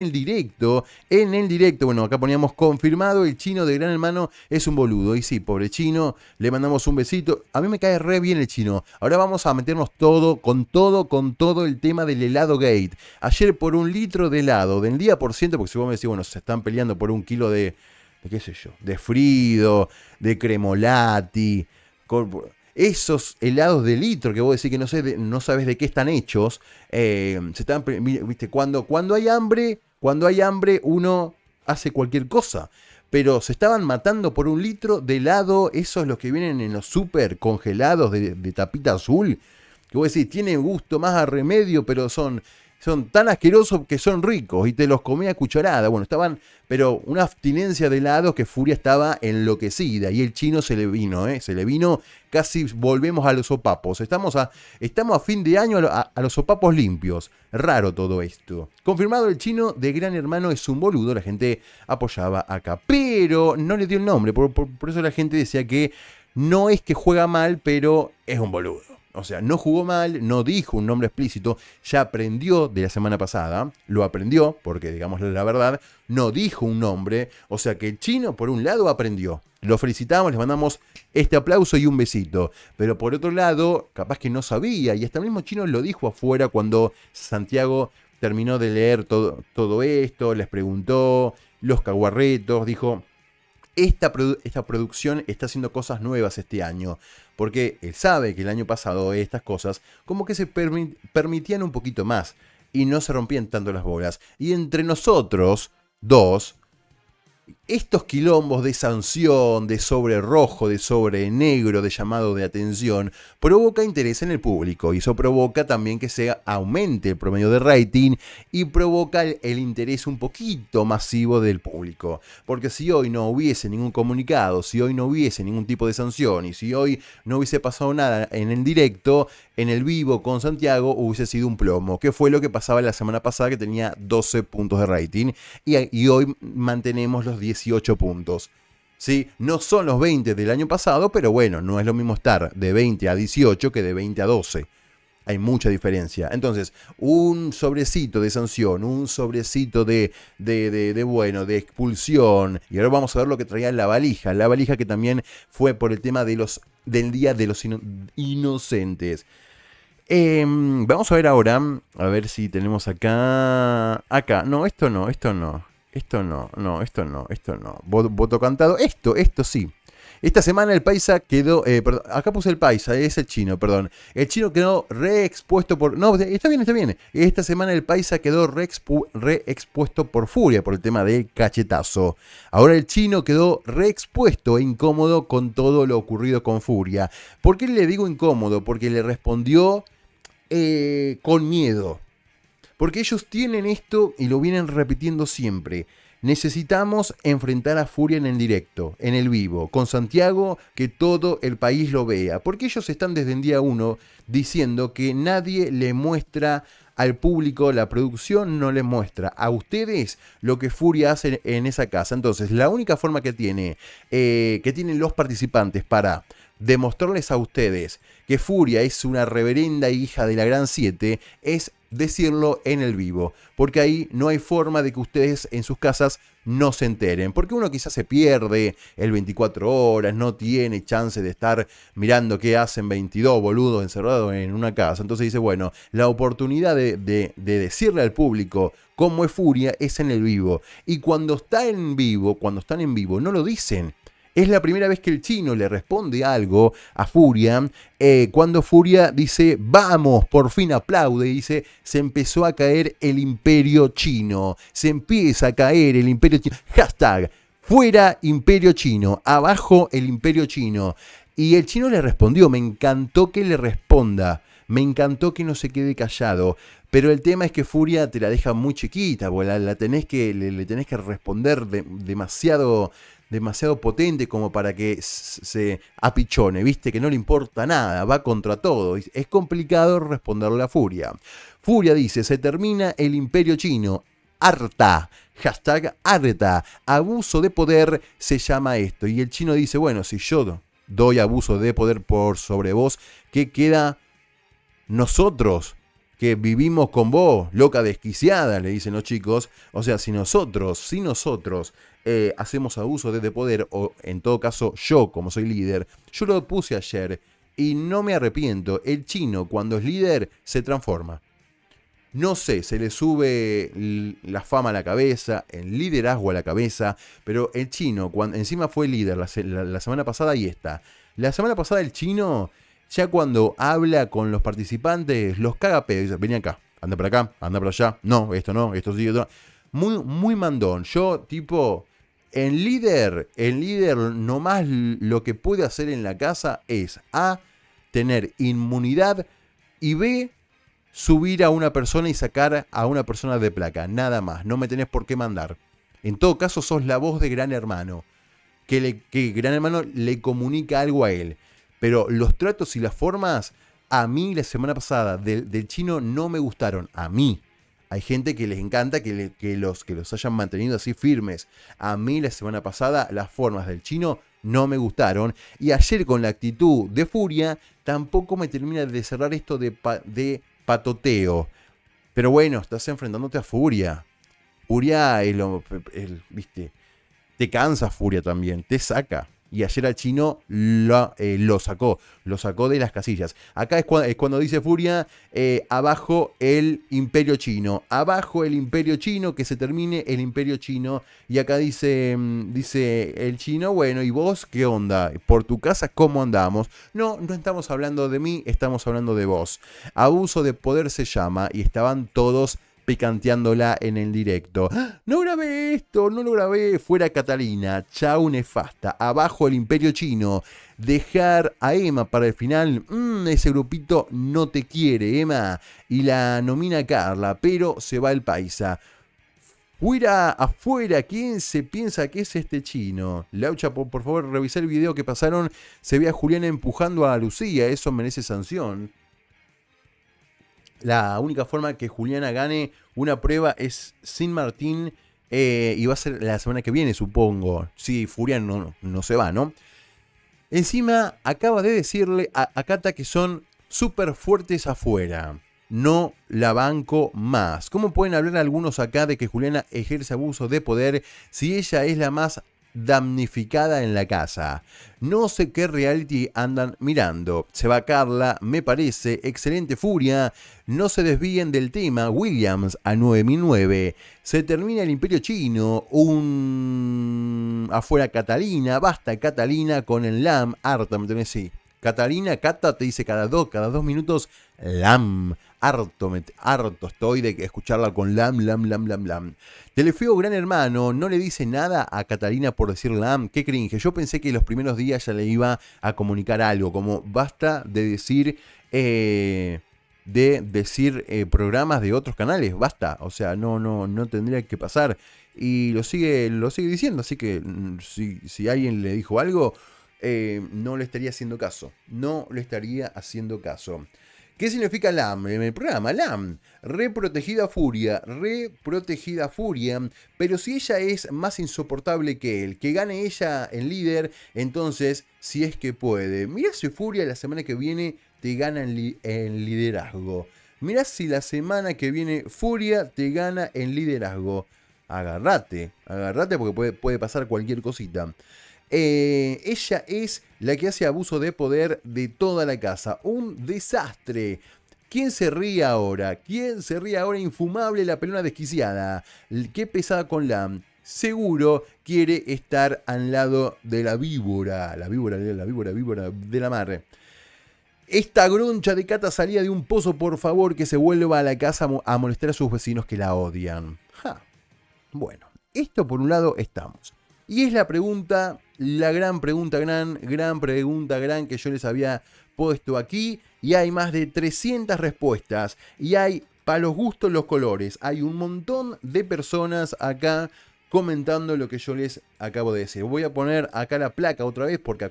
el directo, en el directo, bueno, acá poníamos confirmado, el chino de Gran Hermano es un boludo. Y sí, pobre chino, le mandamos un besito. A mí me cae re bien el chino. Ahora vamos a meternos todo, con todo, con todo el tema del helado gate. Ayer por un litro de helado, del día por ciento, porque si vos me decís, bueno, se están peleando por un kilo de, qué sé yo, de frido, de cremolati, esos helados de litro que vos decís que no, sé, no sabes de qué están hechos, eh, se están, viste, cuando, cuando hay hambre, cuando hay hambre uno hace cualquier cosa. Pero se estaban matando por un litro de helado, esos los que vienen en los súper congelados de, tapita azul. Que vos decís, tienen gusto más a remedio, pero son son tan asquerosos que son ricos y te los comía a cucharada. Bueno, estaban, pero una abstinencia de helados que Furia estaba enloquecida y el chino se le vino, ¿eh? se le vino, casi volvemos a los sopapos. Estamos a, estamos a fin de año a, los sopapos limpios. Raro todo esto. Confirmado el chino de Gran Hermano es un boludo, la gente apoyaba acá, pero no le dio el nombre, por eso la gente decía que no es que juega mal, pero es un boludo. O sea, no jugó mal, no dijo un nombre explícito, ya aprendió de la semana pasada, lo aprendió, porque digamos la verdad, no dijo un nombre. O sea que el chino, por un lado, aprendió. Lo felicitamos, les mandamos este aplauso y un besito. Pero por otro lado, capaz que no sabía, y hasta el mismo chino lo dijo afuera cuando Santiago terminó de leer todo, todo esto, les preguntó, los caguarretos, dijo, esta, producción está haciendo cosas nuevas este año, porque él sabe que el año pasado estas cosas como que se permitían un poquito más y no se rompían tanto las bolas. Y entre nosotros, dos, estos quilombos de sanción, de sobre rojo, de sobre negro, de llamado de atención, provoca interés en el público y eso provoca también que se aumente el promedio de rating y provoca el, interés un poquito masivo del público. Porque si hoy no hubiese ningún comunicado, si hoy no hubiese ningún tipo de sanción y si hoy no hubiese pasado nada en el directo, en el vivo con Santiago hubiese sido un plomo, que fue lo que pasaba la semana pasada que tenía 12 puntos de rating y, y hoy mantenemos los 10 18 puntos. ¿sí? No son los 20 del año pasado, pero bueno, no es lo mismo estar de 20 a 18 que de 20 a 12. Hay mucha diferencia. Entonces, un sobrecito de sanción, un sobrecito de, de, bueno, de expulsión. Y ahora vamos a ver lo que traía la valija. La valija que también fue por el tema de los, del Día de los Inocentes. Em, vamos a ver ahora, a ver si tenemos acá... Acá, no, esto no, esto no. Esto no, no, esto no, esto no. Voto, cantado. Esto, esto sí. Esta semana el paisa quedó. Eh, acá puse el paisa, es el chino, perdón. El chino quedó reexpuesto por. No, está bien, está bien. Esta semana el paisa quedó reexpuesto por furia por el tema del cachetazo. Ahora el chino quedó reexpuesto e incómodo con todo lo ocurrido con furia. ¿Por qué le digo incómodo? Porque le respondió eh, con miedo. Porque ellos tienen esto y lo vienen repitiendo siempre. Necesitamos enfrentar a Furia en el directo, en el vivo, con Santiago, que todo el país lo vea. Porque ellos están desde el día uno diciendo que nadie le muestra al público la producción no le muestra a ustedes lo que Furia hace en esa casa. Entonces, la única forma que tiene eh, que tienen los participantes para demostrarles a ustedes que Furia es una reverenda hija de la Gran 7 es decirlo en el vivo, porque ahí no hay forma de que ustedes en sus casas no se enteren, porque uno quizás se pierde el 24 horas, no tiene chance de estar mirando qué hacen 22 boludos encerrados en una casa, entonces dice, bueno, la oportunidad de, decirle al público cómo es Furia es en el vivo, y cuando está en vivo, cuando están en vivo, no lo dicen, es la primera vez que el chino le responde algo a Furia, eh, cuando Furia dice, vamos, por fin aplaude, y dice, se empezó a caer el imperio chino, se empieza a caer el imperio chino. Hashtag, fuera imperio chino, abajo el imperio chino. Y el chino le respondió, me encantó que le responda. Me encantó que no se quede callado. Pero el tema es que Furia te la deja muy chiquita, la, la tenés que, le, tenés que responder demasiado, demasiado potente como para que se apichone, viste que no le importa nada, va contra todo, es complicado responderle a Furia. Furia dice, se termina el imperio chino, harta. Hashtag harta. Abuso de poder se llama esto. Y el chino dice, bueno, si yo doy abuso de poder por sobre vos, ¿qué queda nosotros? Que vivimos con vos, loca desquiciada, le dicen los chicos. O sea, si nosotros, si nosotros eh, hacemos abuso desde este poder, o en todo caso yo como soy líder, yo lo puse ayer y no me arrepiento, el chino cuando es líder se transforma. No sé, se le sube la fama a la cabeza, el liderazgo a la cabeza, pero el chino, cuando, encima fue líder la, semana pasada y está La semana pasada el chino, ya cuando habla con los participantes, los caga pedo. Dice, vení acá, anda para acá, anda para allá. No, esto no, esto sí, esto no. Muy, muy mandón. Yo, tipo, en líder, en líder, nomás lo que puede hacer en la casa es A, tener inmunidad y B, subir a una persona y sacar a una persona de placa. Nada más, no me tenés por qué mandar. En todo caso, sos la voz de Gran Hermano, que, Gran Hermano le comunica algo a él. Pero los tratos y las formas, a mí la semana pasada del, del chino no me gustaron. A mí, hay gente que les encanta que, los, que los hayan mantenido así firmes. A mí la semana pasada las formas del chino no me gustaron. Y ayer con la actitud de furia tampoco me termina de cerrar esto de, patoteo. Pero bueno, estás enfrentándote a furia. Furia, el, lo viste, te cansa furia también, te saca. Y ayer al chino lo, eh, lo, sacó, lo sacó de las casillas. Acá es, cuando dice Furia, eh, abajo el imperio chino, abajo el imperio chino, que se termine el imperio chino. Y acá dice, mm, dice el chino, bueno, ¿y vos qué onda? ¿Por tu casa cómo andamos? No, no estamos hablando de mí, estamos hablando de vos. Abuso de poder se llama y estaban todos picanteándola en el directo. ¡Ah! No grabé esto, no lo grabé, fuera Catalina, chau nefasta, abajo el imperio chino, dejar a Emma para el final, mm, ese grupito no te quiere, Emma, y la nomina Carla, pero se va el paisa. Fuera, afuera, ¿quién se piensa que es este chino? Laucha, por, favor, revisar el video que pasaron. Se ve a Julián empujando a Lucía, eso merece sanción. La única forma que Juliana gane una prueba es sin Martín eh, y va a ser la semana que viene, supongo. Si sí, Furian no, no, se va, ¿no? Encima acaba de decirle a, Cata que son súper fuertes afuera. No la banco más. ¿Cómo pueden hablar algunos acá de que Juliana ejerce abuso de poder si ella es la más damnificada en la casa. No sé qué reality andan mirando. Se va Carla, me parece. Excelente furia. No se desvíen del tema. Williams a 9009. Se termina el Imperio Chino. Un. Afuera Catalina. Basta Catalina con el LAM. de sí. Catalina, Cata te dice cada dos, cada dos minutos, lam. Harto, estoy de escucharla con lam, lam, lam, lam, lam. Telefeo Gran Hermano no le dice nada a Catalina por decir lam. Qué cringe. Yo pensé que los primeros días ya le iba a comunicar algo, como basta de decir. Eh, de decir eh, programas de otros canales, basta, o sea, no, no, no tendría que pasar. Y lo sigue, lo sigue diciendo, así que mm, si, si alguien le dijo algo, eh, no le estaría haciendo caso. No le estaría haciendo caso. ¿Qué significa LAM en el programa? LAM, reprotegida furia, reprotegida furia, pero si ella es más insoportable que él, que gane ella en líder, entonces si es que puede. Mira si furia la semana que viene te gana en, liderazgo. mira si la semana que viene furia te gana en liderazgo. Agarrate, agarrate porque puede, puede pasar cualquier cosita. Eh, ella es la que hace abuso de poder de toda la casa. Un desastre. ¿Quién se ríe ahora? ¿Quién se ríe ahora? Infumable la pelona desquiciada. Qué pesada con la...? Mm, seguro quiere estar al lado de la víbora. La víbora, la víbora, víbora de la madre. Esta groncha de cata salía de un pozo, por favor, que se vuelva a la casa a molestar a sus vecinos que la odian. Bueno, esto por un lado estamos. Y es la pregunta la gran pregunta, gran, gran pregunta, gran que yo les había puesto aquí. Y hay más de 300 respuestas. Y hay para los gustos los colores. Hay un montón de personas acá comentando lo que yo les acabo de decir. Voy a poner acá la placa otra vez porque...